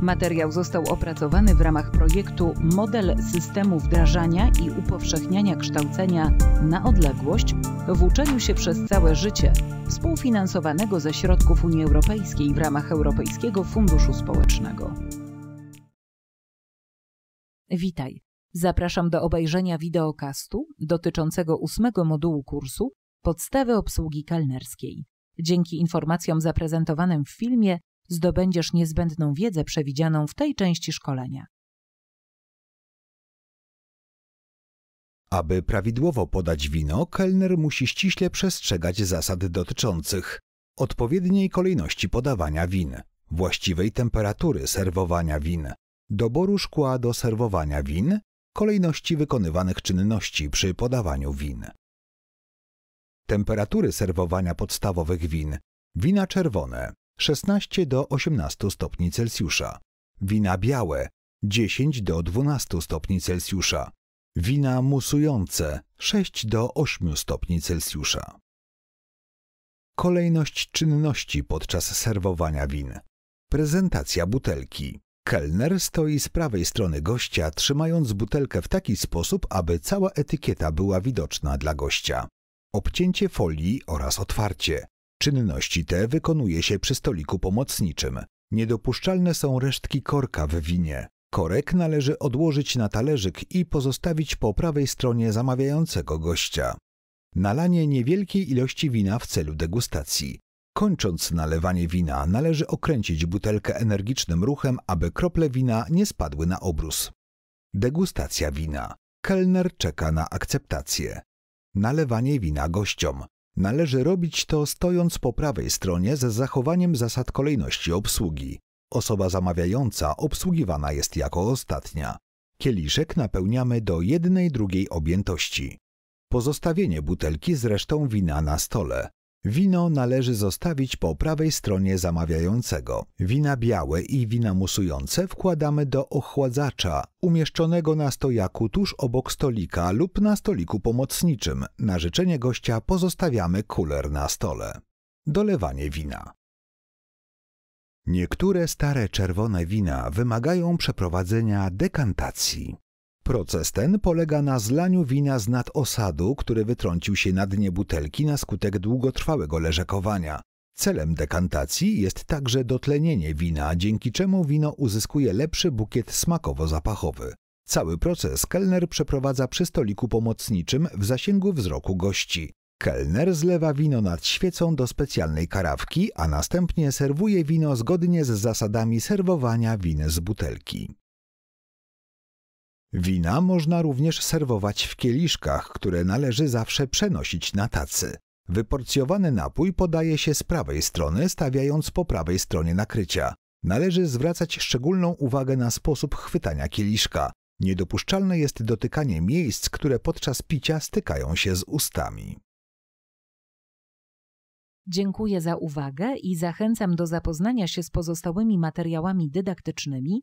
Materiał został opracowany w ramach projektu Model systemu wdrażania i upowszechniania kształcenia na odległość w uczeniu się przez całe życie, współfinansowanego ze środków Unii Europejskiej w ramach Europejskiego Funduszu Społecznego. Witaj. Zapraszam do obejrzenia wideokastu dotyczącego ósmego modułu kursu Podstawy obsługi kalnerskiej. Dzięki informacjom zaprezentowanym w filmie zdobędziesz niezbędną wiedzę przewidzianą w tej części szkolenia. Aby prawidłowo podać wino, kelner musi ściśle przestrzegać zasad dotyczących odpowiedniej kolejności podawania win, właściwej temperatury serwowania win, doboru szkła do serwowania win, kolejności wykonywanych czynności przy podawaniu win. Temperatury serwowania podstawowych win, wina czerwone 16 do 18 stopni Celsjusza, wina białe 10 do 12 stopni Celsjusza, wina musujące 6 do 8 stopni Celsjusza. Kolejność czynności podczas serwowania win. Prezentacja butelki. Kelner stoi z prawej strony gościa, trzymając butelkę w taki sposób, aby cała etykieta była widoczna dla gościa. Obcięcie folii oraz otwarcie. Czynności te wykonuje się przy stoliku pomocniczym. Niedopuszczalne są resztki korka w winie. Korek należy odłożyć na talerzyk i pozostawić po prawej stronie zamawiającego gościa. Nalanie niewielkiej ilości wina w celu degustacji. Kończąc nalewanie wina, należy okręcić butelkę energicznym ruchem, aby krople wina nie spadły na obrus. Degustacja wina. Kelner czeka na akceptację. Nalewanie wina gościom. Należy robić to stojąc po prawej stronie ze zachowaniem zasad kolejności obsługi. Osoba zamawiająca obsługiwana jest jako ostatnia. Kieliszek napełniamy do jednej drugiej objętości. Pozostawienie butelki z resztą wina na stole. Wino należy zostawić po prawej stronie zamawiającego. Wina białe i wina musujące wkładamy do ochładzacza umieszczonego na stojaku tuż obok stolika lub na stoliku pomocniczym. Na życzenie gościa pozostawiamy kuler na stole. Dolewanie wina. Niektóre stare czerwone wina wymagają przeprowadzenia dekantacji. Proces ten polega na zlaniu wina z nad osadu, który wytrącił się na dnie butelki na skutek długotrwałego leżakowania. Celem dekantacji jest także dotlenienie wina, dzięki czemu wino uzyskuje lepszy bukiet smakowo-zapachowy. Cały proces kelner przeprowadza przy stoliku pomocniczym w zasięgu wzroku gości. Kelner zlewa wino nad świecą do specjalnej karawki, a następnie serwuje wino zgodnie z zasadami serwowania win z butelki. Wina można również serwować w kieliszkach, które należy zawsze przenosić na tacy. Wyporcjowany napój podaje się z prawej strony, stawiając po prawej stronie nakrycia. Należy zwracać szczególną uwagę na sposób chwytania kieliszka. Niedopuszczalne jest dotykanie miejsc, które podczas picia stykają się z ustami. Dziękuję za uwagę i zachęcam do zapoznania się z pozostałymi materiałami dydaktycznymi